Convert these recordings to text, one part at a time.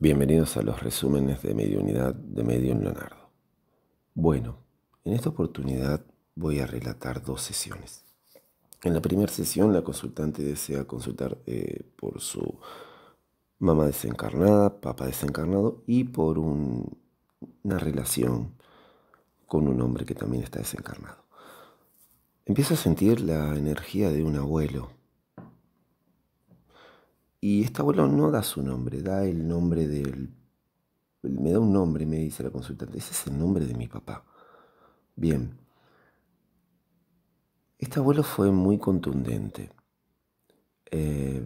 Bienvenidos a los resúmenes de Unidad de Medium Leonardo. Bueno, en esta oportunidad voy a relatar dos sesiones. En la primera sesión la consultante desea consultar eh, por su mamá desencarnada, papá desencarnado y por una relación con un hombre que también está desencarnado. Empiezo a sentir la energía de un abuelo y este abuelo no da su nombre, da el nombre del... Me da un nombre, me dice la consultante. Ese es el nombre de mi papá. Bien. Este abuelo fue muy contundente. Eh,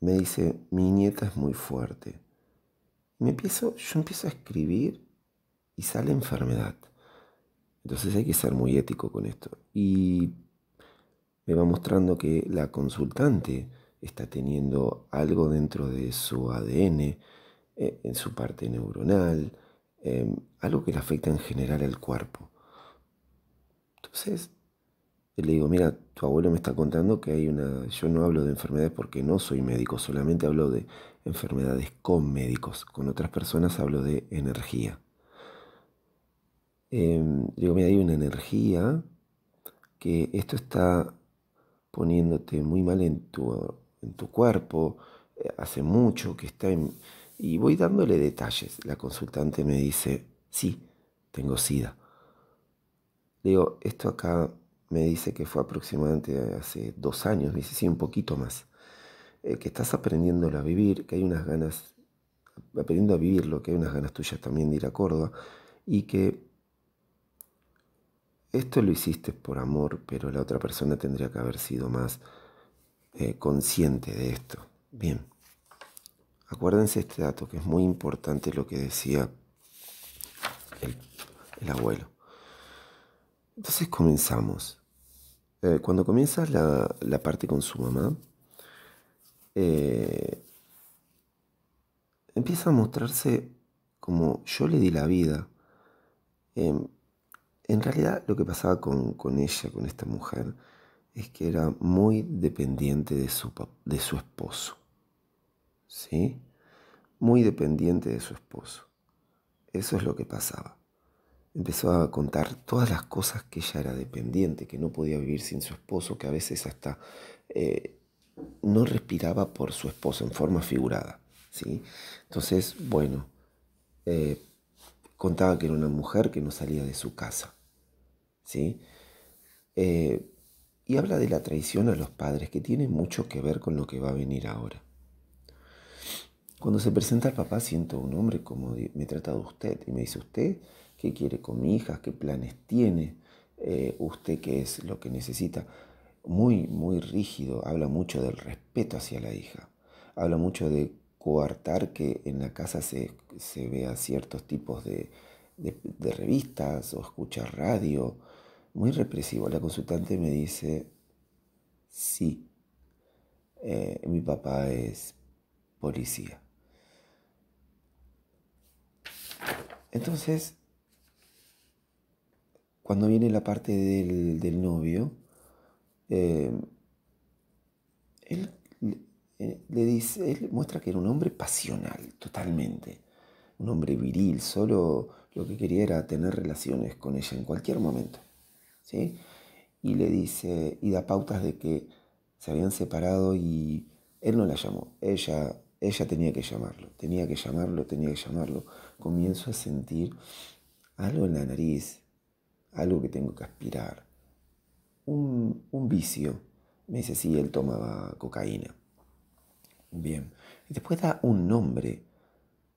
me dice, mi nieta es muy fuerte. Me empiezo, yo empiezo a escribir y sale enfermedad. Entonces hay que ser muy ético con esto. Y me va mostrando que la consultante está teniendo algo dentro de su ADN, eh, en su parte neuronal, em, algo que le afecta en general al cuerpo. Entonces, le digo, mira, tu abuelo me está contando que hay una... Yo no hablo de enfermedades porque no soy médico, solamente hablo de enfermedades con médicos. Con otras personas hablo de energía. Em, digo, mira, hay una energía que esto está poniéndote muy mal en tu en tu cuerpo, eh, hace mucho que está en... Y voy dándole detalles. La consultante me dice, sí, tengo sida. Le digo, esto acá me dice que fue aproximadamente hace dos años, dice, sí, un poquito más. Eh, que estás aprendiendo a vivir, que hay unas ganas, aprendiendo a vivirlo, que hay unas ganas tuyas también de ir a Córdoba, y que esto lo hiciste por amor, pero la otra persona tendría que haber sido más eh, consciente de esto. Bien, acuérdense este dato, que es muy importante lo que decía el, abuelo. Entonces comenzamos. Eh, cuando comienza la, parte con su mamá, eh, empieza a mostrarse como yo le di la vida. Em, en realidad lo que pasaba con ella, con esta mujer, es que era muy dependiente de su, de su esposo. ¿Sí? Muy dependiente de su esposo. Eso es lo que pasaba. Empezó a contar todas las cosas que ella era dependiente, que no podía vivir sin su esposo, que a veces hasta eh, no respiraba por su esposo en forma figurada. ¿sí? Entonces, bueno, eh, contaba que era una mujer que no salía de su casa. ¿sí? Eh, y habla de la traición a los padres, que tiene mucho que ver con lo que va a venir ahora. Cuando se presenta el papá, siento un hombre como me trata de usted y me dice usted qué quiere con mi hija, qué planes tiene, eh, usted qué es lo que necesita. Muy, muy rígido, habla mucho del respeto hacia la hija, habla mucho de coartar que en la casa se, se vea ciertos tipos de, de revistas o escucha radio muy represivo. La consultante me dice, sí, eh, mi papá es policía. Entonces, cuando viene la parte del, novio, eh, él eh, le dice, él muestra que era un hombre pasional, totalmente. Un hombre viril, solo lo que quería era tener relaciones con ella en cualquier momento. Y le dice, y da pautas de que se habían separado y él no la llamó, ella, ella tenía que llamarlo, tenía que llamarlo, tenía que llamarlo. Comienzo a sentir algo en la nariz, algo que tengo que aspirar, un, un vicio. Me dice, sí, él tomaba cocaína. Bien, y después da un nombre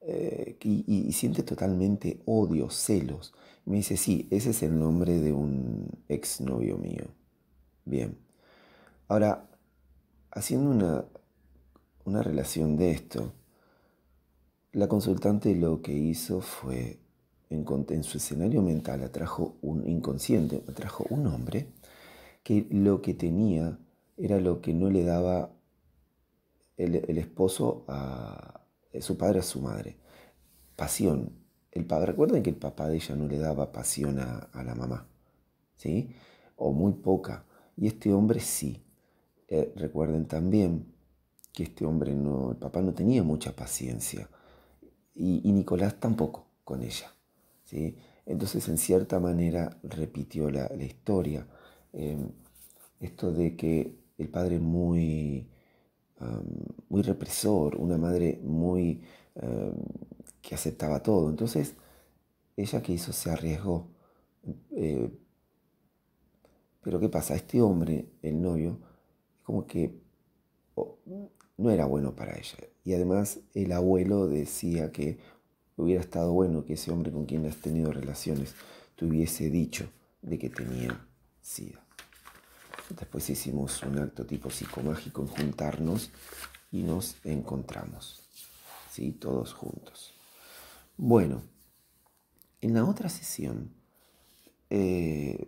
eh, y, siente totalmente odio, celos. Me dice, sí, ese es el nombre de un exnovio mío. Bien. Ahora, haciendo una, una relación de esto, la consultante lo que hizo fue, en, en, su escenario mental, atrajo un inconsciente, atrajo un hombre que lo que tenía era lo que no le daba el esposo a, eh, su padre a su madre. Pasión. El padre, recuerden que el papá de ella no le daba pasión a, la mamá, ¿sí? O muy poca. Y este hombre sí. Eh, recuerden también que este hombre no, el papá no tenía mucha paciencia. Y, Nicolás tampoco con ella, ¿sí? Entonces, en cierta manera, repitió la, historia. Em, esto de que el padre muy muy represor, una madre muy que aceptaba todo. Entonces, ella que hizo se arriesgó. Eh, pero ¿qué pasa? Este hombre, el novio, como que no era bueno para ella. Y además el abuelo decía que hubiera estado bueno que ese hombre con quien has tenido relaciones te hubiese dicho de que tenía SIDA. Después hicimos un acto tipo psicomágico en juntarnos y nos encontramos, ¿sí? Todos juntos. Bueno, en la otra sesión, eh,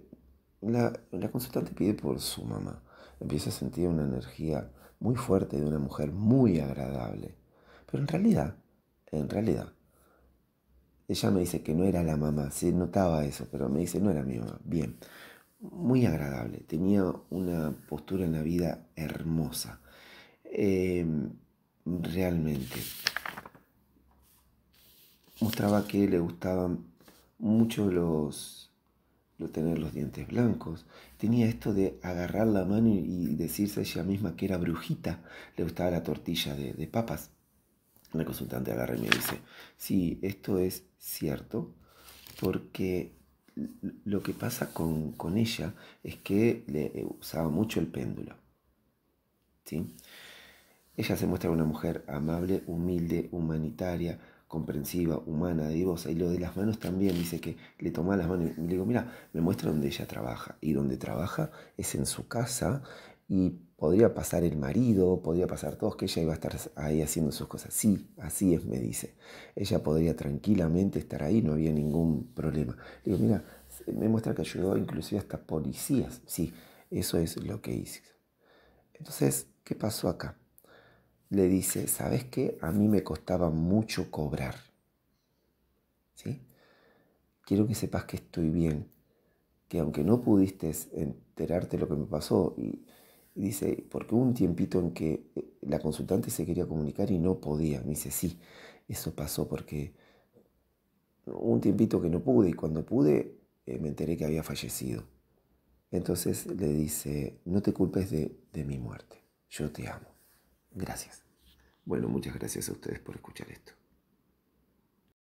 la, consultante pide por su mamá. Empieza a sentir una energía muy fuerte de una mujer muy agradable. Pero en realidad, en realidad, ella me dice que no era la mamá, se notaba eso, pero me dice no era mi mamá. Bien, muy agradable, tenía una postura en la vida hermosa. Em, realmente mostraba que le gustaban mucho los lo tener los dientes blancos. Tenía esto de agarrar la mano y decirse ella misma que era brujita. Le gustaba la tortilla de, de papas. La consultante agarra y me dice, sí, esto es cierto porque lo que pasa con, ella es que le eh, usaba mucho el péndulo. ¿sí? Ella se muestra una mujer amable, humilde, humanitaria, comprensiva, humana, voz Y lo de las manos también dice que le tomaba las manos y le digo, mira, me muestra donde ella trabaja. Y donde trabaja es en su casa y podría pasar el marido, podría pasar todos, que ella iba a estar ahí haciendo sus cosas. Sí, así es, me dice. Ella podría tranquilamente estar ahí, no había ningún problema. Le digo, mira, me muestra que ayudó inclusive hasta policías. Sí, eso es lo que hice. Entonces, ¿qué pasó acá? Le dice, ¿sabes qué? A mí me costaba mucho cobrar. ¿Sí? Quiero que sepas que estoy bien, que aunque no pudiste enterarte lo que me pasó y dice, porque hubo un tiempito en que eh, la consultante se quería comunicar y no podía. Me dice, sí, eso pasó porque hubo un tiempito que no pude y cuando pude eh, me enteré que había fallecido. Entonces le dice, no te culpes de mi muerte, yo te amo. Gracias. Bueno, muchas gracias a ustedes por escuchar esto.